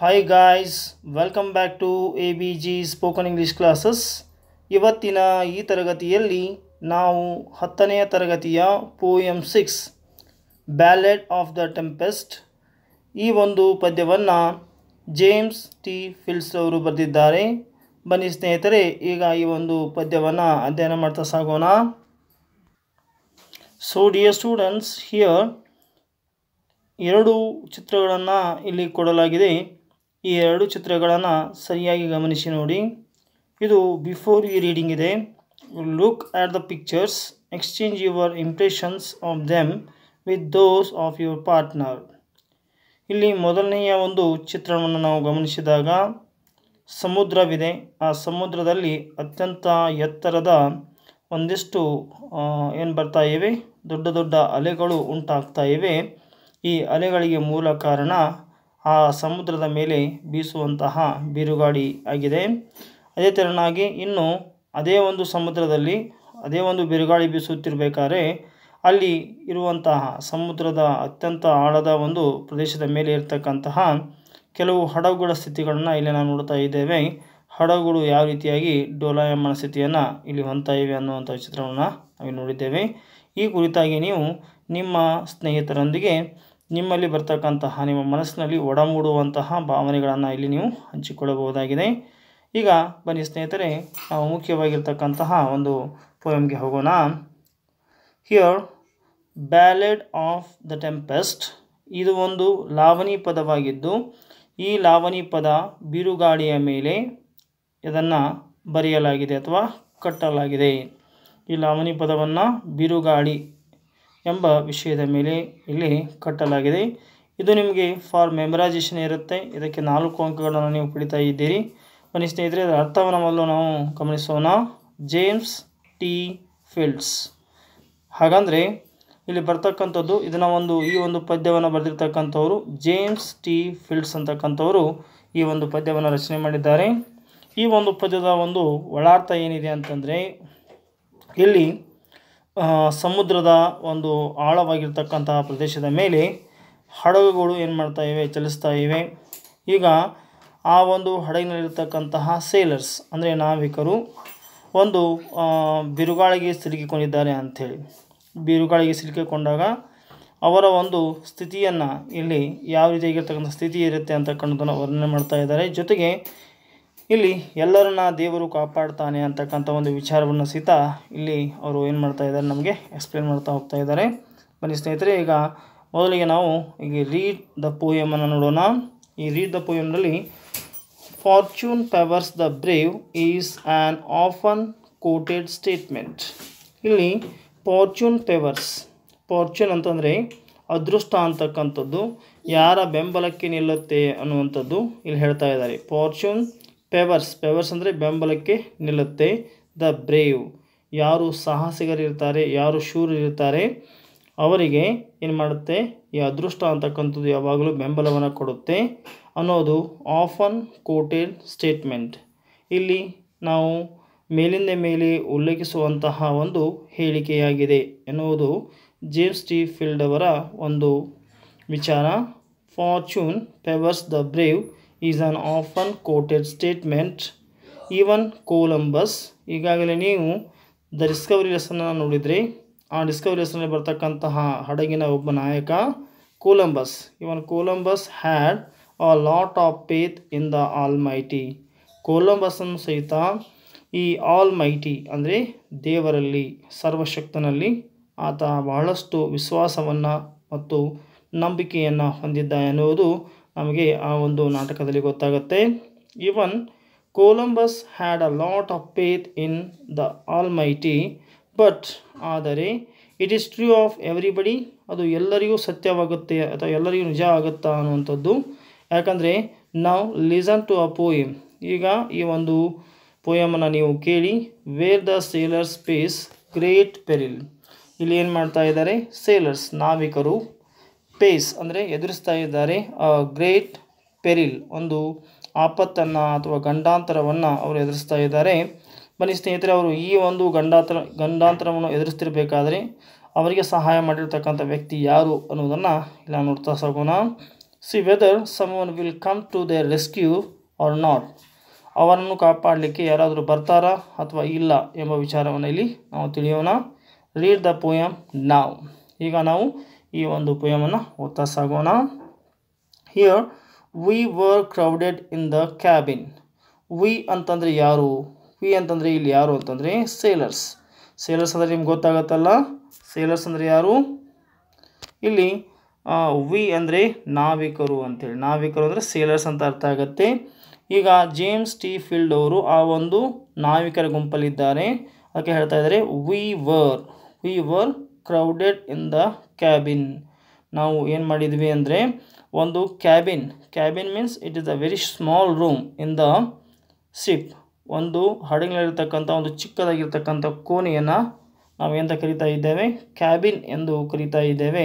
Hi guys welcome back to A B G spoken English classes ಇವತ್ತಿನ ಈ ತರಗತಿಯಲ್ಲಿ ನಾವು ಹತ್ತನೆಯ ತರಗತಿಯ poem six ballad of the tempest ಈ ಒಂದು ಪದ್ಯವನ್ನು ಜೇಮ್ಸ್ ಟಿ ಫಿಲ್ಸ್ ಅವರು ಬರೆದಿದ್ದಾರೆ ಬನ್ನಿ ಸ್ನೇಹಿತರೆ ಈಗ ಈ ಒಂದು ಪದ್ಯವನ್ನು ಅಧ್ಯಯನ ಮಾಡ್ತಾ ಸಾಗೋಣ ಸೋ ಡಿಯರ್ ಸ್ಟೂಡೆಂಟ್ಸ್ ಹಿಯರ್ ಎರಡು ಚಿತ್ರಗಳನ್ನು ಇಲ್ಲಿ ಕೊಡಲಾಗಿದೆ ಈ ಎರಡು ಚಿತ್ರಗಳನ್ನು ಸರಿಯಾಗಿ ಗಮನಿಸಿ ನೋಡಿ ಇದು ಬಿಫೋರ್ ಈ ರೀಡಿಂಗ್ ಇದೆ look at the pictures exchange your impressions of them with those of your partner ಇಲ್ಲಿ ಮೊದಲನೆಯ ಒಂದು ಚಿತ್ರಣವನ್ನು ನಾವು ಗಮನಿಸಿದಾಗ ಸಮುದ್ರವಿದೆ ಆ ಸಮುದ್ರದಲ್ಲಿ ಅತ್ಯಂತ ಎತ್ತರದ ಒಂದಿಷ್ಟು ಏನು ಬರ್ತಾ ಇವೆ ದೊಡ್ಡ ದೊಡ್ಡ ಅಲೆಗಳು ಉಂಟಾಗ್ತಾ ಇವೆ ಈ ಅಲೆಗಳಿಗೆ ಮೂಲ ಕಾರಣ ಆ ಸಮುದ್ರದ ಮೇಲೆ ಬೀಸುವಂತಹ ಬಿರುಗಾಡಿ ಆಗಿದೆ ಅದೇ ತೆರನಾಗಿ ಇನ್ನು ಅದೇ ಒಂದು ಸಮುದ್ರದಲ್ಲಿ ಅದೇ ಒಂದು ಬಿರುಗಾಳಿ ಬೀಸುತ್ತಿರಬೇಕಾದ್ರೆ ಅಲ್ಲಿ ಇರುವಂತಹ ಸಮುದ್ರದ ಅತ್ಯಂತ ಆಳದ ಒಂದು ಪ್ರದೇಶದ ಮೇಲೆ ಇರತಕ್ಕಂತಹ ಕೆಲವು ಹಡಗುಗಳ ಸ್ಥಿತಿಗಳನ್ನು ಇಲ್ಲಿ ನಾವು ನೋಡ್ತಾ ಇದ್ದೇವೆ ಹಡಗುಗಳು ಯಾವ ರೀತಿಯಾಗಿ ಡೋಲಾಯಮಾನ ಸ್ಥಿತಿಯನ್ನು ಇಲ್ಲಿ ಹೊಂತಾ ಇವೆ ಅನ್ನುವಂಥ ಚಿತ್ರವನ್ನು ನಾವು ನೋಡಿದ್ದೇವೆ ಈ ಕುರಿತಾಗಿ ನೀವು ನಿಮ್ಮ ಸ್ನೇಹಿತರೊಂದಿಗೆ ನಿಮ್ಮಲ್ಲಿ ಬರ್ತಕ್ಕಂತಹ ನಿಮ್ಮ ಮನಸ್ಸಿನಲ್ಲಿ ಒಡಮೂಡುವಂತಹ ಭಾವನೆಗಳನ್ನು ಇಲ್ಲಿ ನೀವು ಹಂಚಿಕೊಳ್ಳಬಹುದಾಗಿದೆ ಈಗ ಬನ್ನಿ ಸ್ನೇಹಿತರೆ ನಾವು ಮುಖ್ಯವಾಗಿರ್ತಕ್ಕಂತಹ ಒಂದು ಪೋಯಮ್ಗೆ ಹೋಗೋಣ here ballad of the tempest ಇದು ಒಂದು ಲಾವಣಿ ಪದವಾಗಿದ್ದು ಈ ಲಾವಣಿ ಪದ ಬಿರುಗಾಳಿಯ ಮೇಲೆ ಇದನ್ನು ಬರೆಯಲಾಗಿದೆ ಅಥವಾ ಕಟ್ಟಲಾಗಿದೆ ಈ ಲಾವಣಿ ಪದವನ್ನು ಬಿರುಗಾಳಿ ಎಂಬ ವಿಷಯದ ಮೇಲೆ ಇಲ್ಲಿ ಕಟ್ಟಲಾಗಿದೆ ಇದು ನಿಮಗೆ ಫಾರ್ ಮೆಮರೈಸೇಷನ್ ಇರುತ್ತೆ ಇದಕ್ಕೆ ನಾಲ್ಕು ಅಂಕಗಳನ್ನು ನೀವು ಪಡಿತಾ ಇದ್ದೀರಿ ಬನ್ನಿ ಸ್ನೇಹಿತರೆ ಅದರ ಅರ್ಥವನ್ನು ಮೊದಲು ನಾವು ಗಮನಿಸೋಣ ಜೇಮ್ಸ್ ಟಿ ಫೀಲ್ಡ್ಸ್ ಹಾಗಂದರೆ ಇಲ್ಲಿ ಬರ್ತಕ್ಕಂಥದ್ದು ಇದನ್ನು ಒಂದು ಈ ಒಂದು ಪದ್ಯವನ್ನು ಬರೆದಿರ್ತಕ್ಕಂಥವರು ಜೇಮ್ಸ್ ಟಿ ಫೀಲ್ಡ್ಸ್ ಅಂತಕ್ಕಂಥವರು ಈ ಒಂದು ಪದ್ಯವನ್ನು ರಚನೆ ಮಾಡಿದ್ದಾರೆ ಈ ಒಂದು ಪದ್ಯದ ಒಂದು ಒಳಾರ್ಥ ಏನಿದೆ ಅಂತಂದರೆ ಇಲ್ಲಿ ಸಮುದ್ರದ ಒಂದು ಆಳವಾಗಿರ್ತಕ್ಕಂತಹ ಪ್ರದೇಶದ ಮೇಲೆ ಹಡಗುಗಳು ಏನು ಮಾಡ್ತಾ ಇವೆ ಚಲಿಸ್ತಾ ಇವೆ ಈಗ ಆ ಒಂದು ಹಡಗಿನಲ್ಲಿರ್ತಕ್ಕಂತಹ ಸೇಲರ್ಸ್ ಅಂದರೆ ನಾವಿಕರು ಒಂದು ಬಿರುಗಾಳಿಗೆ ಸಿಲುಕಿಕೊಂಡಿದ್ದಾರೆ ಅಂಥೇಳಿ ಬಿರುಗಾಳಿಗೆ ಸಿಲುಕಿಕೊಂಡಾಗ ಅವರ ಒಂದು ಸ್ಥಿತಿಯನ್ನು ಇಲ್ಲಿ ಯಾವ ರೀತಿಯಾಗಿರ್ತಕ್ಕಂಥ ಸ್ಥಿತಿ ಇರುತ್ತೆ ಅಂತಕ್ಕಂಥದ್ದನ್ನು ವರ್ಣನೆ ಮಾಡ್ತಾ ಇದ್ದಾರೆ ಜೊತೆಗೆ ಇಲ್ಲಿ ಎಲ್ಲರನ್ನ ದೇವರು ಕಾಪಾಡ್ತಾನೆ ಅಂತಕ್ಕಂಥ ಒಂದು ವಿಚಾರವನ್ನು ಸಹಿತ ಇಲ್ಲಿ ಅವರು ಏನು ಮಾಡ್ತಾ ಇದ್ದಾರೆ ನಮಗೆ ಎಕ್ಸ್ಪ್ಲೇನ್ ಮಾಡ್ತಾ ಹೋಗ್ತಾ ಇದ್ದಾರೆ ಬನ್ನಿ ಸ್ನೇಹಿತರೆ ಈಗ ಮೊದಲಿಗೆ ನಾವು ಈಗ ರೀಡ್ ದ ಪೋಯಮನ್ನು ನೋಡೋಣ ಈ ರೀಡ್ ದ ಪೋಯಮ್ನಲ್ಲಿ fortune favours the brave is an often quoted statement ಇಲ್ಲಿ ಫಾರ್ಚೂನ್ ಪೆವರ್ಸ್ ಫಾರ್ಚೂನ್ ಅಂತಂದರೆ ಅದೃಷ್ಟ ಅಂತಕ್ಕಂಥದ್ದು ಯಾರ ಬೆಂಬಲಕ್ಕೆ ನಿಲ್ಲುತ್ತೆ ಅನ್ನುವಂಥದ್ದು ಇಲ್ಲಿ ಹೇಳ್ತಾ ಇದ್ದಾರೆ ಫಾರ್ಚೂನ್ ಪೆವರ್ಸ್ ಪೆವರ್ಸ್ ಅಂದರೆ ಬೆಂಬಲಕ್ಕೆ ನಿಲ್ಲುತ್ತೆ ದ ಬ್ರೇವ್ ಯಾರು ಸಾಹಸಿಗರಿರ್ತಾರೆ ಯಾರು ಇರ್ತಾರೆ ಅವರಿಗೆ ಏನು ಮಾಡುತ್ತೆ ಈ ಅದೃಷ್ಟ ಅಂತಕ್ಕಂಥದ್ದು ಯಾವಾಗಲೂ ಬೆಂಬಲವನ್ನು ಕೊಡುತ್ತೆ ಅನ್ನೋದು ಆಫನ್ ಕೋಟೆಡ್ ಸ್ಟೇಟ್ಮೆಂಟ್ ಇಲ್ಲಿ ನಾವು ಮೇಲಿಂದ ಮೇಲೆ ಉಲ್ಲೇಖಿಸುವಂತಹ ಒಂದು ಹೇಳಿಕೆಯಾಗಿದೆ ಎನ್ನುವುದು ಜೇಮ್ಸ್ ಟಿ ಫೀಲ್ಡ್ ಅವರ ಒಂದು ವಿಚಾರ fortune favours the brave is an often quoted statement even Columbus ಈಗಾಗಲೇ ನೀವು ದ ಡಿಸ್ಕವರಿ ಲೆಸನ್ನ ನೋಡಿದ್ರಿ ಆ ಡಿಸ್ಕವರಿ ಲೆಸನಲ್ಲಿ ಬರ್ತಕ್ಕಂತಹ ಹಡಗಿನ ಒಬ್ಬ ನಾಯಕ Columbus even Columbus had a lot of faith in the almighty ಕೋಲಂಬಸ್ಸನ್ನು ಸಹಿತ ಈ ಆಲ್ ಮೈಟಿ ಅಂದರೆ ದೇವರಲ್ಲಿ ಸರ್ವಶಕ್ತನಲ್ಲಿ ಆತ ಬಹಳಷ್ಟು ವಿಶ್ವಾಸವನ್ನು ಮತ್ತು ನಂಬಿಕೆಯನ್ನು ಹೊಂದಿದ್ದ ಎನ್ನುವುದು ನಮಗೆ ಆ ಒಂದು ನಾಟಕದಲ್ಲಿ ಗೊತ್ತಾಗುತ್ತೆ even Columbus had a lot of faith in the almighty but ಆದರೆ it is true of everybody ಅದು ಎಲ್ಲರಿಗೂ ಸತ್ಯವಾಗುತ್ತೆ ಅಥವಾ ಎಲ್ಲರಿಗೂ ನಿಜ ಆಗುತ್ತಾ ಅನ್ನುವಂಥದ್ದು ಯಾಕಂದರೆ ನಾವು ಲಿಸನ್ ಟು ಅ ಪೋಯಮ್ ಈಗ ಈ ಒಂದು ಪೋಯಮನ್ನು ನೀವು ಕೇಳಿ where the sailors face great peril ಇಲ್ಲಿ ಏನು ಮಾಡ್ತಾ ಇದ್ದಾರೆ ಸೇಲರ್ಸ್ ನಾವಿಕರು ಪೇಸ್ ಅಂದರೆ ಎದುರಿಸ್ತಾ ಇದ್ದಾರೆ ಗ್ರೇಟ್ ಪೆರಿಲ್ ಒಂದು ಆಪತ್ತನ್ನು ಅಥವಾ ಗಂಡಾಂತರವನ್ನು ಅವರು ಎದುರಿಸ್ತಾ ಇದ್ದಾರೆ ಬನ್ನಿ ಸ್ನೇಹಿತರೆ ಅವರು ಈ ಒಂದು ಗಂಡಾಂತರ ಗಂಡಾಂತರವನ್ನು ಎದುರಿಸ್ತಿರ್ಬೇಕಾದ್ರೆ ಅವರಿಗೆ ಸಹಾಯ ಮಾಡಿರ್ತಕ್ಕಂಥ ವ್ಯಕ್ತಿ ಯಾರು ಅನ್ನೋದನ್ನು ಇಲ್ಲ ನೋಡ್ತಾ ಸಾಗೋಣ see whether someone will come to their rescue or not ಅವರನ್ನು ಕಾಪಾಡಲಿಕ್ಕೆ ಯಾರಾದರೂ ಬರ್ತಾರಾ ಅಥವಾ ಇಲ್ಲ ಎಂಬ ವಿಚಾರವನ್ನು ಇಲ್ಲಿ ನಾವು ತಿಳಿಯೋಣ ರೀಡ್ ದ ಪೋಯಮ್ ನಾವು ಈಗ ನಾವು ಈ ಒಂದು ಪೋಯಮನ್ನು ಓದ್ತಾ ಸಾಗೋಣ here we were crowded in the cabin we ಅಂತಂದರೆ ಯಾರು ವಿ ಅಂತಂದರೆ ಇಲ್ಲಿ ಯಾರು ಅಂತಂದರೆ ಸೇಲರ್ಸ್ ಸೇಲರ್ಸ್ ಅಂದರೆ ನಿಮ್ಗೆ ಗೊತ್ತಾಗತ್ತಲ್ಲ ಸೇಲರ್ಸ್ ಅಂದರೆ ಯಾರು ಇಲ್ಲಿ ವಿ ಅಂದರೆ ನಾವಿಕರು ಅಂತೇಳಿ ನಾವಿಕರು ಅಂದರೆ ಸೇಲರ್ಸ್ ಅಂತ ಅರ್ಥ ಆಗುತ್ತೆ ಈಗ ಜೇಮ್ಸ್ ಟಿ ಫೀಲ್ಡ್ ಅವರು ಆ ಒಂದು ನಾವಿಕರ ಗುಂಪಲ್ಲಿದ್ದಾರೆ ಅದಕ್ಕೆ ಹೇಳ್ತಾ ಇದ್ದಾರೆ we were we were crowded in the cabin ನಾವು ಏನು ಮಾಡಿದ್ವಿ ಅಂದರೆ ಒಂದು cabin cabin means it is a very small room in the ship ಒಂದು ಹಡಗಿನಲ್ಲಿರ್ತಕ್ಕಂಥ ಒಂದು ಚಿಕ್ಕದಾಗಿರ್ತಕ್ಕಂಥ ಕೋಣೆಯನ್ನು ನಾವು ಎಂತ ಕರಿತಾ ಇದ್ದೇವೆ ಕ್ಯಾಬಿನ್ ಎಂದು ಕರಿತಾ ಇದ್ದೇವೆ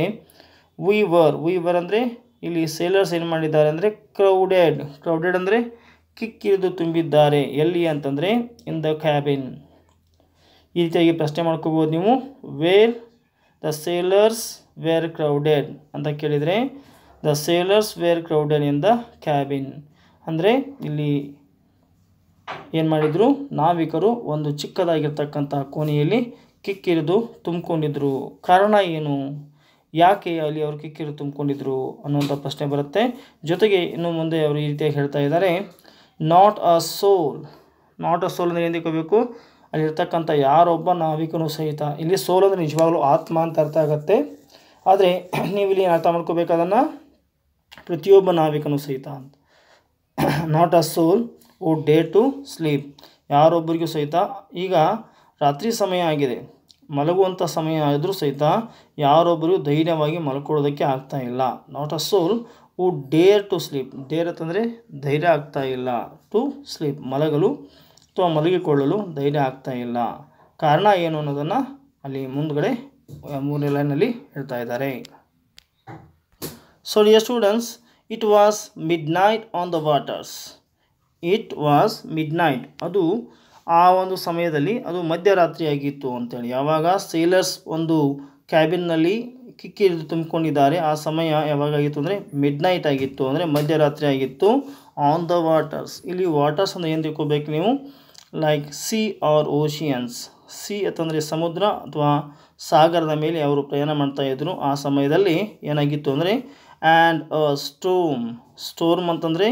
ವಿ ವರ್ ವಿ ವರ್ ಅಂದರೆ ಇಲ್ಲಿ ಸೇಲರ್ಸ್ ಏನು ಮಾಡಿದ್ದಾರೆ ಅಂದರೆ ಕ್ರೌಡೆಡ್ ಕ್ರೌಡೆಡ್ ಅಂದರೆ ಕಿಕ್ಕಿರಿದು ತುಂಬಿದ್ದಾರೆ ಎಲ್ಲಿ ಅಂತಂದರೆ ಇನ್ ದ ಕ್ಯಾಬಿನ್ ಈ ರೀತಿಯಾಗಿ ಪ್ರಶ್ನೆ ಮಾಡ್ಕೋಬೋದು ನೀವು where the sailors were crowded ಅಂತ ಕೇಳಿದರೆ the sailors were crowded in the cabin ಅಂದರೆ ಇಲ್ಲಿ ಏನು ಮಾಡಿದರು ನಾವಿಕರು ಒಂದು ಚಿಕ್ಕದಾಗಿರ್ತಕ್ಕಂಥ ಕೋಣೆಯಲ್ಲಿ ಕಿಕ್ಕಿರಿದು ತುಂಬಿಕೊಂಡಿದ್ರು ಕಾರಣ ಏನು ಯಾಕೆ ಅಲ್ಲಿ ಅವರು ಕಿಕ್ಕಿರಿದು ತುಂಬಿಕೊಂಡಿದ್ರು ಅನ್ನುವಂಥ ಪ್ರಶ್ನೆ ಬರುತ್ತೆ ಜೊತೆಗೆ ಇನ್ನು ಮುಂದೆ ಅವರು ಈ ರೀತಿಯಾಗಿ ಹೇಳ್ತಾ ಇದ್ದಾರೆ not a soul not a ಸೋಲ್ ಅಂದರೆ ತಿಳ್ಕೋಬೇಕು ಅಲ್ಲಿರ್ತಕ್ಕಂಥ ಯಾರೊಬ್ಬ ನಾವಿಕನೂ ಸಹಿತ ಇಲ್ಲಿ ಸೋಲಂದ್ರೆ ನಿಜವಾಗ್ಲೂ ಆತ್ಮ ಅಂತ ಅರ್ಥ ಆಗುತ್ತೆ ಆದರೆ ನೀವಿಲ್ಲಿ ಅರ್ಥ ಮಾಡ್ಕೋಬೇಕಾದನ್ನು ಪ್ರತಿಯೊಬ್ಬ ನಾವಿಕನೂ ಸಹಿತ ಅಂತ not a soul would dare to sleep ಯಾರೊಬ್ಬರಿಗೂ ಸಹಿತ ಈಗ ರಾತ್ರಿ ಸಮಯ ಆಗಿದೆ ಮಲಗುವಂಥ ಸಮಯ ಆದರೂ ಸಹಿತ ಯಾರೊಬ್ಬರಿಗೂ ಧೈರ್ಯವಾಗಿ ಮಲ್ಕೊಳ್ಳೋದಕ್ಕೆ ಆಗ್ತಾ ಇಲ್ಲ not a soul would dare to sleep dare ಅಂತಂದರೆ ಧೈರ್ಯ ಆಗ್ತಾ ಇಲ್ಲ ಟು ಸ್ಲೀಪ್ ಮಲಗಲು ಅಥವಾ ಮಲಗಿಕೊಳ್ಳಲು ಧೈರ್ಯ ಆಗ್ತಾ ಇಲ್ಲ ಕಾರಣ ಏನು ಅನ್ನೋದನ್ನು ಅಲ್ಲಿ ಮುಂದುಗಡೆ ಮೂರನೇ ಲೈನಲ್ಲಿ ಹೇಳ್ತಾ ಇದ್ದಾರೆ so dear students it was midnight on the waters it was midnight ಅದು ಆ ಒಂದು ಸಮಯದಲ್ಲಿ ಅದು ಮಧ್ಯರಾತ್ರಿಯಾಗಿತ್ತು ಅಂತೇಳಿ ಯಾವಾಗ ಸೇಲರ್ಸ್ ಒಂದು ಕ್ಯಾಬಿನ್ನಲ್ಲಿ ಕಿಕ್ಕಿ ತುಂಬಿಕೊಂಡಿದ್ದಾರೆ ಆ ಸಮಯ ಯಾವಾಗಾಗಿತ್ತು ಅಂದರೆ ಮಿಡ್ ನೈಟ್ ಆಗಿತ್ತು ಅಂದರೆ ಮಧ್ಯರಾತ್ರಿ ಆಗಿತ್ತು ಆನ್ ದ ವಾಟರ್ಸ್ ಇಲ್ಲಿ ವಾಟರ್ಸ್ ಅಂದರೆ ಏನು ತಿಳ್ಕೊಬೇಕು ನೀವು like sea or oceans sea ಅಂತಂದರೆ ಸಮುದ್ರ ಅಥವಾ ಸಾಗರದ ಮೇಲೆ ಅವರು ಪ್ರಯಾಣ ಮಾಡ್ತಾ ಇದ್ರು ಆ ಸಮಯದಲ್ಲಿ ಏನಾಗಿತ್ತು ಅಂದರೆ ಆ್ಯಂಡ್ ಅ ಸ್ಟೋಮ್ ಸ್ಟೋರ್ಮ್ ಅಂತಂದರೆ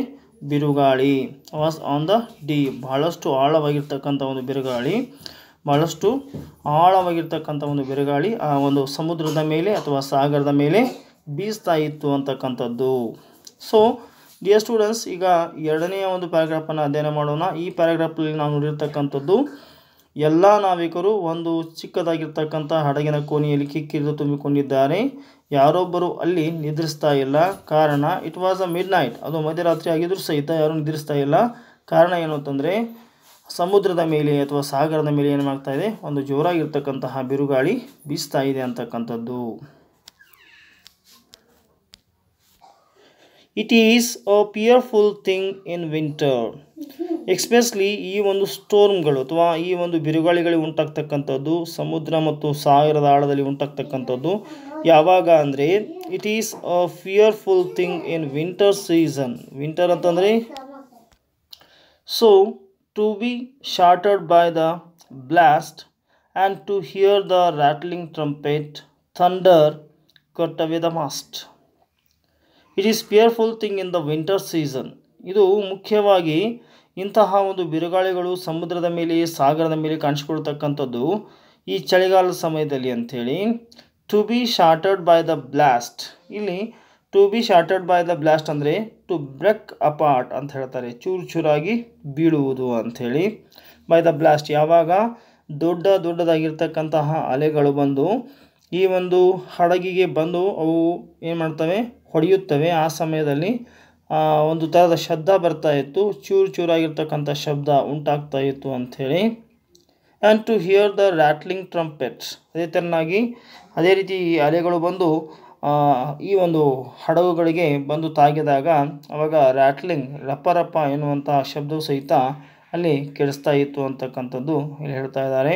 ಬಿರುಗಾಳಿ ವಾಸ್ ಆನ್ ದ ಡಿ ಬಹಳಷ್ಟು ಆಳವಾಗಿರ್ತಕ್ಕಂಥ ಒಂದು ಬಿರುಗಾಳಿ ಬಹಳಷ್ಟು ಆಳವಾಗಿರ್ತಕ್ಕಂಥ ಒಂದು ಬಿರುಗಾಳಿ ಆ ಒಂದು ಸಮುದ್ರದ ಮೇಲೆ ಅಥವಾ ಸಾಗರದ ಮೇಲೆ ಬೀಸ್ತಾ ಇತ್ತು ಅಂತಕ್ಕಂಥದ್ದು ಸೊ ಡಿಯರ್ ಸ್ಟೂಡೆಂಟ್ಸ್ ಈಗ ಎರಡನೆಯ ಒಂದು ಪ್ಯಾರಾಗ್ರಾಫನ್ನು ಅಧ್ಯಯನ ಮಾಡೋಣ ಈ ಪ್ಯಾರಾಗ್ರಾಫಲ್ಲಿ ನಾವು ನೋಡಿರ್ತಕ್ಕಂಥದ್ದು ಎಲ್ಲ ನಾವಿಕರು ಒಂದು ಚಿಕ್ಕದಾಗಿರ್ತಕ್ಕಂಥ ಹಡಗಿನ ಕೋಣೆಯಲ್ಲಿ ಕಿಕ್ಕಿರಿದು ತುಂಬಿಕೊಂಡಿದ್ದಾರೆ ಯಾರೊಬ್ಬರು ಅಲ್ಲಿ ನಿದ್ರಿಸ್ತಾ ಇಲ್ಲ ಕಾರಣ it was a midnight ಅದು ಮಧ್ಯರಾತ್ರಿ ಆಗಿದ್ರೂ ಸಹಿತ ಯಾರೂ ನಿದ್ರಿಸ್ತಾ ಇಲ್ಲ ಕಾರಣ ಏನು ಅಂತಂದರೆ ಸಮುದ್ರದ ಮೇಲೆ ಅಥವಾ ಸಾಗರದ ಮೇಲೆ ಏನು ಮಾಡ್ತಾ ಇದೆ ಒಂದು ಜೋರಾಗಿರ್ತಕ್ಕಂತಹ ಬಿರುಗಾಳಿ ಬೀಸ್ತಾ ಇದೆ ಅಂತಕ್ಕಂಥದ್ದು it is a fearful thing in winter especially ಈ ಒಂದು ಸ್ಟೋರ್ಮ್ಗಳು ಅಥವಾ ಈ ಒಂದು ಬಿರುಗಾಳಿಗಳು ಉಂಟಾಗ್ತಕ್ಕಂಥದ್ದು ಸಮುದ್ರ ಮತ್ತು ಸಾಗರದ ಆಳದಲ್ಲಿ ಉಂಟಾಗ್ತಕ್ಕಂಥದ್ದು ಯಾವಾಗ ಅಂದರೆ it is a fearful thing in winter season winter ಅಂತಂದರೆ so to be shattered by the blast and to hear the rattling trumpet thunder cut the mast it is fearful thing in the winter season ಇದು ಮುಖ್ಯವಾಗಿ ಇಂತಹ ಒಂದು ಬಿರುಗಾಳಿಗಳು ಸಮುದ್ರದ ಮೇಲೆ ಸಾಗರದ ಮೇಲೆ ಕಾಣಿಸ್ಕೊಳ್ತಕ್ಕಂಥದ್ದು ಈ ಚಳಿಗಾಲದ ಸಮಯದಲ್ಲಿ ಅಂಥೇಳಿ to be shattered by the blast ಇಲ್ಲಿ to be shattered by the blast ಅಂದರೆ ಟು ಬ್ರೆಕ್ ಅಪಾರ್ಟ್ ಅಂತ ಹೇಳ್ತಾರೆ ಚೂರು ಚೂರಾಗಿ ಬೀಳುವುದು ಅಂಥೇಳಿ ಬೈ ದ ಬ್ಲಾಸ್ಟ್ ಯಾವಾಗ ದೊಡ್ಡ ದೊಡ್ಡದಾಗಿರ್ತಕ್ಕಂತಹ ಅಲೆಗಳು ಬಂದು ಈ ಒಂದು ಹಡಗಿಗೆ ಬಂದು ಅವು ಏನು ಮಾಡ್ತವೆ ಹೊಡೆಯುತ್ತವೆ ಆ ಸಮಯದಲ್ಲಿ ಒಂದು ಥರದ ಶಬ್ದ ಬರ್ತಾ ಇತ್ತು ಚೂರು ಚೂರಾಗಿರ್ತಕ್ಕಂಥ ಶಬ್ದ ಉಂಟಾಗ್ತಾ ಇತ್ತು ಅಂಥೇಳಿ and to hear the rattling trumpets ಅದೇ ಥರನಾಗಿ ಅದೇ ರೀತಿ ಈ ಅಲೆಗಳು ಬಂದು ಈ ಒಂದು ಹಡಗುಗಳಿಗೆ ಬಂದು ತಾಗಿದಾಗ ಅವಾಗ ರ್ಯಾಟ್ಲಿಂಗ್ ರಪ್ಪ ಎನ್ನುವಂಥ ಶಬ್ದವು ಸಹಿತ ಅಲ್ಲಿ ಕೆಡಿಸ್ತಾ ಇತ್ತು ಅಂತಕ್ಕಂಥದ್ದು ಇಲ್ಲಿ ಹೇಳ್ತಾ ಇದ್ದಾರೆ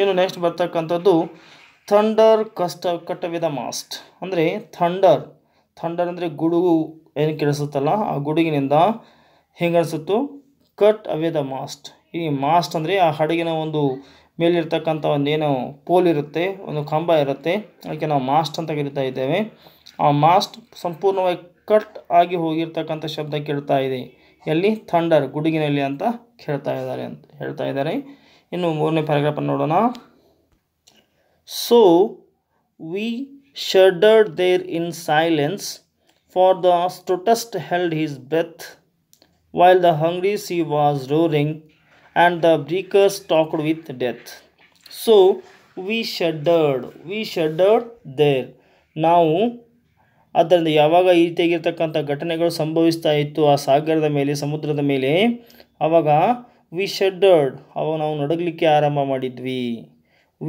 ಇನ್ನು ನೆಕ್ಸ್ಟ್ ಬರ್ತಕ್ಕಂಥದ್ದು ಥಂಡರ್ ಕಷ್ಟ ಕಟ್ಟವಿದ ಮಾಸ್ಟ್ ಅಂದರೆ ಥಂಡರ್ ಥಂಡರ್ ಅಂದರೆ ಗುಡುಗು ಏನು ಕೆಡಿಸುತ್ತಲ್ಲ ಆ ಗುಡುಗಿನಿಂದ ಹೆಂಗನಿಸುತ್ತು ಕಟ್ ಅವೇ ದ ಮಾಸ್ಟ್ ಈ ಮಾಸ್ಟ್ ಅಂದರೆ ಆ ಹಡಗಿನ ಒಂದು ಮೇಲಿರ್ತಕ್ಕಂಥ ಒಂದೇನು ಪೋಲ್ ಇರುತ್ತೆ ಒಂದು ಕಂಬ ಇರುತ್ತೆ ಅದಕ್ಕೆ ನಾವು ಮಾಸ್ಟ್ ಅಂತ ಕರಿತಾ ಇದ್ದೇವೆ ಆ ಮಾಸ್ಟ್ ಸಂಪೂರ್ಣವಾಗಿ ಕಟ್ ಆಗಿ ಹೋಗಿರ್ತಕ್ಕಂಥ ಶಬ್ದ ಕೇಳ್ತಾ ಇದೆ ಎಲ್ಲಿ ಥಂಡರ್ ಗುಡುಗಿನಲ್ಲಿ ಅಂತ ಕೇಳ್ತಾ ಇದ್ದಾರೆ ಅಂತ ಹೇಳ್ತಾ ಇದ್ದಾರೆ ಇನ್ನು ಮೂರನೇ ಪ್ಯಾರಾಗ್ರಾಫನ್ನು ನೋಡೋಣ so we shuddered there in silence, for the stotest held his breath, while the hungry sea was roaring, and the breakers talked with death. So we shuddered, we shuddered there. Now, ಆದ್ದರಿಂದ ಯಾವಾಗ ಈ ರೀತಿಯಾಗಿರ್ತಕ್ಕಂಥ ಘಟನೆಗಳು ಸಂಭವಿಸ್ತಾ ಇತ್ತು ಆ ಸಾಗರದ ಮೇಲೆ ಸಮುದ್ರದ ಮೇಲೆ ಆವಾಗ ವಿ ಶೆಡ್ಡರ್ಡ್ ಅವಾಗ ನಾವು ನಡಗಲಿಕ್ಕೆ ಆರಂಭ ಮಾಡಿದ್ವಿ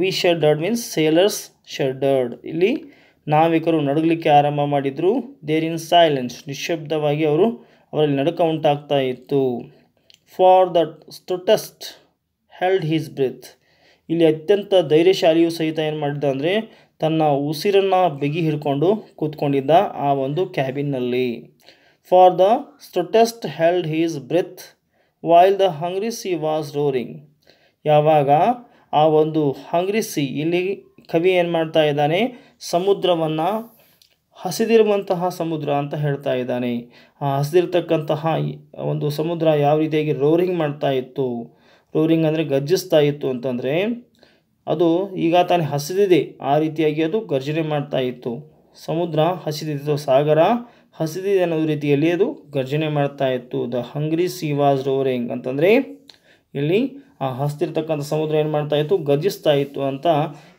we shuddered means sailors shuddered ಇಲ್ಲಿ ನಾವಿಕರು ನಡುಗಲಿಕ್ಕೆ ಆರಂಭ ಮಾಡಿದರು ದೇರ್ ಇನ್ ಸೈಲೆನ್ಸ್ ನಿಶಬ್ದವಾಗಿ ಅವರು ಅವರಲ್ಲಿ ನಡುಕ ಉಂಟಾಗ್ತಾ ಇತ್ತು for the stoutest held his breath ಇಲ್ಲಿ ಅತ್ಯಂತ ಧೈರ್ಯಶಾಲಿಯು ಸಹಿತ ಏನು ಮಾಡಿದ್ದ ಅಂದರೆ ತನ್ನ ಉಸಿರನ್ನು ಬಿಗಿ ಹಿಡ್ಕೊಂಡು ಕೂತ್ಕೊಂಡಿದ್ದ ಆ ಒಂದು ಕ್ಯಾಬಿನ್ನಲ್ಲಿ for the stoutest held his breath while the hungry sea was roaring ಯಾವಾಗ ಆ ಒಂದು ಹಂಗ್ರಿಸಿ ಇಲ್ಲಿ ಕವಿ ಏನು ಮಾಡ್ತಾ ಇದ್ದಾನೆ ಸಮುದ್ರವನ್ನು ಹಸಿದಿರುವಂತಹ ಸಮುದ್ರ ಅಂತ ಹೇಳ್ತಾ ಇದ್ದಾನೆ ಆ ಹಸಿದಿರ್ತಕ್ಕಂತಹ ಒಂದು ಸಮುದ್ರ ಯಾವ ರೀತಿಯಾಗಿ ರೋರಿಂಗ್ ಮಾಡ್ತಾ ಇತ್ತು ರೋರಿಂಗ್ ಅಂದರೆ ಗರ್ಜಿಸ್ತಾ ಇತ್ತು ಅಂತಂದರೆ ಅದು ಈಗ ತಾನೇ ಹಸಿದಿದೆ ಆ ರೀತಿಯಾಗಿ ಅದು ಗರ್ಜನೆ ಮಾಡ್ತಾ ಇತ್ತು ಸಮುದ್ರ ಹಸಿದಿತ್ತು ಸಾಗರ ಹಸಿದಿದೆ ಅನ್ನೋ ರೀತಿಯಲ್ಲಿ ಅದು ಗರ್ಜನೆ ಮಾಡ್ತಾ ಇತ್ತು the hungry sea was roaring ಅಂತಂದರೆ ಇಲ್ಲಿ ಆ ಹಸ್ತಿರ್ತಕ್ಕಂಥ ಸಮುದ್ರ ಏನು ಮಾಡ್ತಾ ಇತ್ತು ಗರ್ಜಿಸ್ತಾ ಇತ್ತು ಅಂತ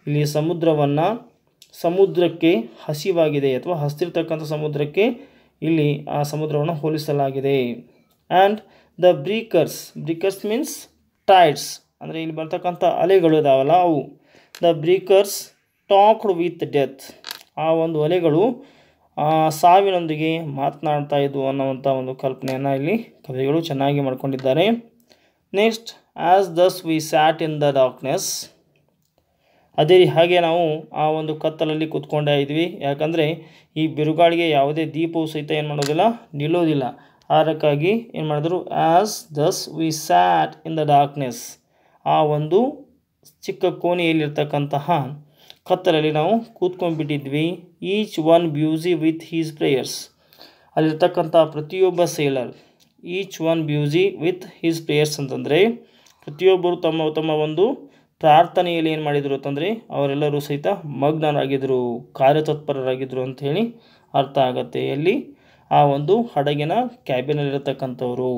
ಇಲ್ಲಿ ಸಮುದ್ರವನ್ನು ಸಮುದ್ರಕ್ಕೆ ಹಸಿವಾಗಿದೆ ಅಥವಾ ಹಸ್ತಿರ್ತಕ್ಕಂಥ ಸಮುದ್ರಕ್ಕೆ ಇಲ್ಲಿ ಆ ಸಮುದ್ರವನ್ನು ಹೋಲಿಸಲಾಗಿದೆ and the breakers breakers means tides ಅಂದರೆ ಇಲ್ಲಿ ಬರ್ತಕ್ಕಂಥ ಅಲೆಗಳು ಇದಾವಲ್ಲ ಅವು the breakers talked with death ಆ ಒಂದು ಅಲೆಗಳು ಸಾವಿನೊಂದಿಗೆ ಮಾತನಾಡ್ತಾ ಇದ್ವು ಅನ್ನೋವಂಥ ಒಂದು ಕಲ್ಪನೆಯನ್ನು ಇಲ್ಲಿ ಕವಿಗಳು ಚೆನ್ನಾಗಿ ಮಾಡಿಕೊಂಡಿದ್ದಾರೆ next as thus we sat in the darkness ಅದೇ ಹಾಗೆ ನಾವು ಆ ಒಂದು ಕತ್ತಲಲ್ಲಿ ಕೂತ್ಕೊಂಡೇ ಇದ್ವಿ ಯಾಕಂದರೆ ಈ ಬಿರುಗಾಳಿಗೆ ಯಾವುದೇ ದೀಪವು ಸಹಿತ ಏನು ಮಾಡೋದಿಲ್ಲ ನಿಲ್ಲೋದಿಲ್ಲ ಅದಕ್ಕಾಗಿ ಏನು ಮಾಡಿದ್ರು as thus we sat in the darkness ಆ ಒಂದು ಚಿಕ್ಕ ಕೋಣೆಯಲ್ಲಿರ್ತಕ್ಕಂತಹ ಕತ್ತಲಲ್ಲಿ ನಾವು ಕೂತ್ಕೊಂಡ್ಬಿಟ್ಟಿದ್ವಿ each one busy with his prayers ಅಲ್ಲಿರ್ತಕ್ಕಂಥ ಪ್ರತಿಯೊಬ್ಬ sailor each one busy with his prayers ಅಂತಂದರೆ ಪ್ರತಿಯೊಬ್ಬರು ತಮ್ಮ ತಮ್ಮ ಒಂದು ಪ್ರಾರ್ಥನೆಯಲ್ಲಿ ಏನು ಮಾಡಿದರು ಅಂತಂದರೆ ಅವರೆಲ್ಲರೂ ಸಹಿತ ಮಗ್ನರಾಗಿದ್ದರು ಕಾರ್ಯತತ್ಪರರಾಗಿದ್ದರು ಅಂಥೇಳಿ ಅರ್ಥ ಆಗತ್ತೆ ಅಲ್ಲಿ ಆ ಒಂದು ಹಡಗಿನ ಕ್ಯಾಬಿನಲ್ಲಿರತಕ್ಕಂಥವರು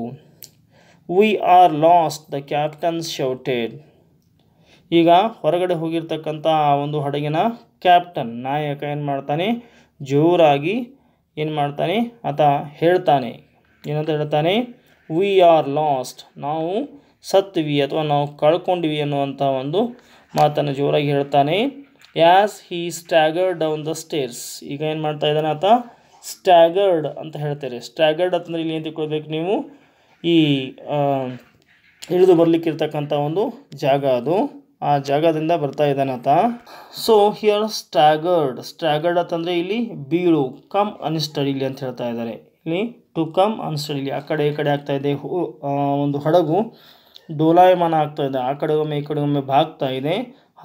we are lost the captain shouted ಈಗ ಹೊರಗಡೆ ಹೋಗಿರ್ತಕ್ಕಂಥ ಆ ಒಂದು ಹಡಗಿನ ಕ್ಯಾಪ್ಟನ್ ನಾಯಕ ಏನು ಮಾಡ್ತಾನೆ ಜೋರಾಗಿ ಏನು ಮಾಡ್ತಾನೆ ಆತ ಹೇಳ್ತಾನೆ ಏನಂತ ಹೇಳ್ತಾನೆ ವಿ ಆರ್ ಲಾಸ್ಟ್ ನಾವು ಸತ್ವಿ ಅಥವಾ ನಾವು ಕಳ್ಕೊಂಡ್ವಿ ಅನ್ನುವಂಥ ಒಂದು ಮಾತನ್ನು ಜೋರಾಗಿ ಹೇಳ್ತಾನೆ as he staggered down the stairs ಈಗ ಏನು ಮಾಡ್ತಾ ಇದ್ದಾನೆ ಆತ ಸ್ಟ್ಯಾಗರ್ಡ್ ಅಂತ ಹೇಳ್ತಾರೆ ಸ್ಟ್ಯಾಗರ್ಡ್ ಅಂತಂದ್ರೆ ಇಲ್ಲಿ ಏನು ತಿಳ್ಕೊಳ್ಬೇಕು ನೀವು ಈ ಇಳಿದು ಬರಲಿಕ್ಕಿರ್ತಕ್ಕಂಥ ಒಂದು ಜಾಗ ಅದು ಆ ಜಾಗದಿಂದ ಬರ್ತಾ ಇದ್ದಾನೆ ಆತ ಸೊ ಹಿಯರ್ ಸ್ಟ್ಯಾಗರ್ಡ್ ಸ್ಟ್ಯಾಗರ್ಡ್ ಅಂತಂದರೆ ಇಲ್ಲಿ ಬೀಳು ಕಮ್ ಇಲ್ಲಿ ಅಂತ ಹೇಳ್ತಾ ಇದ್ದಾರೆ ಇಲ್ಲಿ ಟು ಕಮ್ ಅನ್ಸ್ಟಡಿಲಿ ಆ ಕಡೆ ಈ ಕಡೆ ಆಗ್ತಾ ಇದೆ ಒಂದು ಹಡಗು ಡೋಲಾಯಮಾನ ಆಗ್ತಾ ಇದೆ ಆ ಕಡೆಗೊಮ್ಮೆ ಈ ಕಡೆಗೊಮ್ಮೆ ಬಾಗ್ತಾ ಇದೆ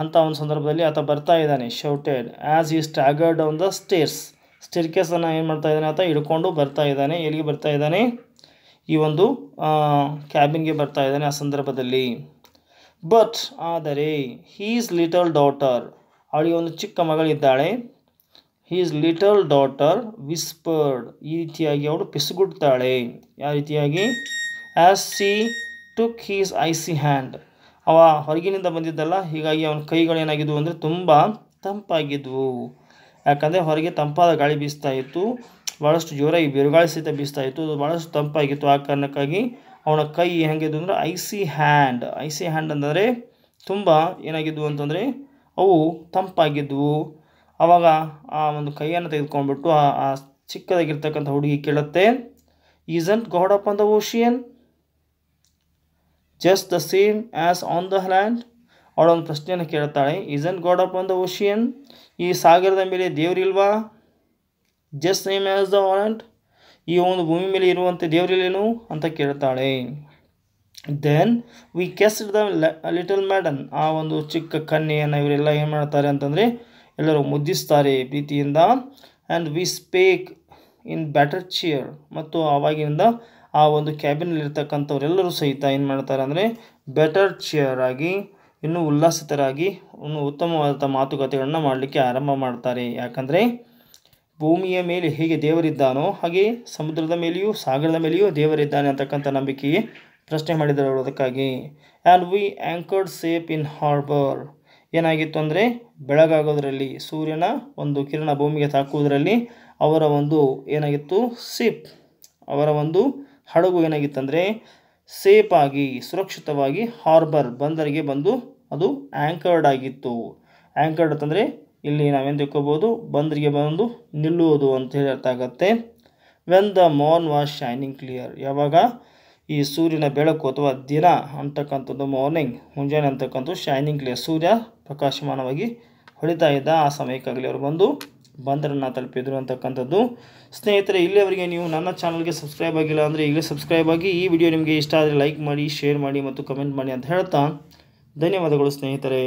ಅಂತ ಒಂದು ಸಂದರ್ಭದಲ್ಲಿ ಆತ ಬರ್ತಾ ಇದ್ದಾನೆ shouted as he staggered on the stairs ಸ್ಟೇರ್ ಕೇಸನ್ನು ಏನು ಮಾಡ್ತಾ ಇದ್ದಾನೆ ಆತ ಹಿಡ್ಕೊಂಡು ಬರ್ತಾ ಇದ್ದಾನೆ ಎಲ್ಲಿಗೆ ಬರ್ತಾ ಇದ್ದಾನೆ ಈ ಒಂದು ಕ್ಯಾಬಿನ್ಗೆ ಬರ್ತಾ ಇದ್ದಾನೆ ಆ ಸಂದರ್ಭದಲ್ಲಿ ಬಟ್ ಆದರೆ ಹೀಸ್ ಲಿಟಲ್ ಡಾಟರ್ ಅವಳಿಗೆ ಒಂದು ಚಿಕ್ಕ ಮಗಳಿದ್ದಾಳೆ ಹೀಸ್ ಲಿಟಲ್ ಡಾಟರ್ ವಿಸ್ಪರ್ಡ್ ಈ ರೀತಿಯಾಗಿ ಅವಳು ಪಿಸುಗುಡ್ತಾಳೆ ಯಾವ ರೀತಿಯಾಗಿ as she took his icy hand ಅವ ಹೊರಗಿನಿಂದ ಬಂದಿದ್ದಲ್ಲ ಹೀಗಾಗಿ ಅವನ ಕೈಗಳೇನಾಗಿದ್ವು ಅಂದರೆ ತುಂಬ ತಂಪಾಗಿದ್ವು ಯಾಕಂದರೆ ಹೊರಗೆ ತಂಪಾದ ಗಾಳಿ ಬೀಸ್ತಾ ಇತ್ತು ಭಾಳಷ್ಟು ಜೋರಾಗಿ ಬಿರುಗಾಳಿ ಸಹಿತ ಬೀಸ್ತಾ ಇತ್ತು ಅದು ಭಾಳಷ್ಟು ತಂಪಾಗಿತ್ತು ಆ ಕಾರಣಕ್ಕಾಗಿ ಅವನ ಕೈ ಹೆಂಗಿದ್ವು ಅಂದರೆ ಐಸಿ ಹ್ಯಾಂಡ್ ಐಸಿ ಹ್ಯಾಂಡ್ ಅಂದರೆ ತುಂಬ ಏನಾಗಿದ್ವು ಅಂತಂದರೆ ಅವು ತಂಪಾಗಿದ್ವು ಆವಾಗ ಆ ಒಂದು ಕೈಯನ್ನು ತೆಗೆದುಕೊಂಡ್ಬಿಟ್ಟು ಆ ಚಿಕ್ಕದಾಗಿರ್ತಕ್ಕಂಥ ಹುಡುಗಿ ಕೇಳುತ್ತೆ isn't God upon the ocean just the same as on the land ಅವಳು ಒಂದು ಪ್ರಶ್ನೆಯನ್ನು ಕೇಳ್ತಾಳೆ ಅನ್ God upon the ocean ಈ ಸಾಗರದ ಮೇಲೆ ದೇವರಿಲ್ವಾ just same as the warrant ಈ ಒಂದು ಭೂಮಿ ಮೇಲೆ ಇರುವಂತೆ ದೇವರಿಲ್ಲೇನು ಅಂತ ಕೇಳ್ತಾಳೆ then we kissed the little maiden ಆ ಒಂದು ಚಿಕ್ಕ ಕನ್ಯೆಯನ್ನು ಇವರೆಲ್ಲ ಏನು ಮಾಡ್ತಾರೆ ಅಂತಂದರೆ ಎಲ್ಲರೂ ಮುದ್ದಿಸ್ತಾರೆ ಪ್ರೀತಿಯಿಂದ and we spake in better cheer ಮತ್ತು ಆವಾಗಿನಿಂದ ಆ ಒಂದು ಕ್ಯಾಬಿನಲ್ಲಿರ್ತಕ್ಕಂಥವರೆಲ್ಲರೂ ಸಹಿತ ಏನು ಮಾಡ್ತಾರೆ ಅಂದರೆ ಬೆಟರ್ ಚೇರ್ ಆಗಿ ಇನ್ನೂ ಉಲ್ಲಾಸಿತರಾಗಿ ಇನ್ನೂ ಉತ್ತಮವಾದಂಥ ಮಾತುಕತೆಗಳನ್ನು ಮಾಡಲಿಕ್ಕೆ ಆರಂಭ ಮಾಡ್ತಾರೆ ಯಾಕಂದರೆ ಭೂಮಿಯ ಮೇಲೆ ಹೇಗೆ ದೇವರಿದ್ದಾನೋ ಹಾಗೆ ಸಮುದ್ರದ ಮೇಲೆಯೂ ಸಾಗರದ ಮೇಲೆಯೂ ದೇವರಿದ್ದಾನೆ ಅಂತಕ್ಕಂಥ ನಂಬಿಕೆಗೆ ಪ್ರಶ್ನೆ ಮಾಡಿದರು ಅದಕ್ಕಾಗಿ and we anchored safe in harbour ಏನಾಗಿತ್ತು ಅಂದರೆ ಬೆಳಗಾಗೋದರಲ್ಲಿ ಸೂರ್ಯನ ಒಂದು ಕಿರಣ ಭೂಮಿಗೆ ತಾಕುವುದರಲ್ಲಿ ಅವರ ಒಂದು ಏನಾಗಿತ್ತು ಸಿಪ್ ಅವರ ಒಂದು ಹಡಗು ಏನಾಗಿತ್ತಂದರೆ ಸೇಫಾಗಿ ಸುರಕ್ಷಿತವಾಗಿ ಹಾರ್ಬರ್ ಬಂದರಿಗೆ ಬಂದು ಅದು ಆ್ಯಂಕರ್ಡ್ ಆಗಿತ್ತು ಆ್ಯಂಕರ್ಡ್ ಅಂತಂದರೆ ಇಲ್ಲಿ ನಾವೇನು ತಿಳ್ಕೊಬೋದು ಬಂದರಿಗೆ ಬಂದು ನಿಲ್ಲುವುದು ಅಂತ ಹೇಳಿ ಅರ್ಥ ಆಗುತ್ತೆ when the morn was shining clear ಯಾವಾಗ ಈ ಸೂರ್ಯನ ಬೆಳಕು ಅಥವಾ ದಿನ ಅಂತಕ್ಕಂಥದ್ದು ಮಾರ್ನಿಂಗ್ ಮುಂಜಾನೆ ಅಂತಕ್ಕಂಥದ್ದು ಶೈನಿಂಗ್ ಕ್ಲಿಯರ್ ಸೂರ್ಯ ಪ್ರಕಾಶಮಾನವಾಗಿ ಹೊಳಿತಾ ಇದ್ದ ಆ ಸಮಯಕ್ಕಾಗಲಿ ಅವರು ಬಂದು ಬಂದರನ್ನು ತಲುಪಿದರು ಅಂತಕ್ಕಂಥದ್ದು ಸ್ನೇಹಿತರೆ ಇಲ್ಲಿಯವರೆಗೆ ನೀವು ನನ್ನ ಚಾನಲ್ಗೆ ಸಬ್ಸ್ಕ್ರೈಬ್ ಆಗಿಲ್ಲ ಅಂದರೆ ಈಗಲೇ ಸಬ್ಸ್ಕ್ರೈಬ್ ಆಗಿ ಈ ವಿಡಿಯೋ ನಿಮಗೆ ಇಷ್ಟ ಆದರೆ ಲೈಕ್ ಮಾಡಿ ಶೇರ್ ಮಾಡಿ ಮತ್ತು ಕಮೆಂಟ್ ಮಾಡಿ ಅಂತ ಹೇಳ್ತಾ ಧನ್ಯವಾದಗಳು ಸ್ನೇಹಿತರೆ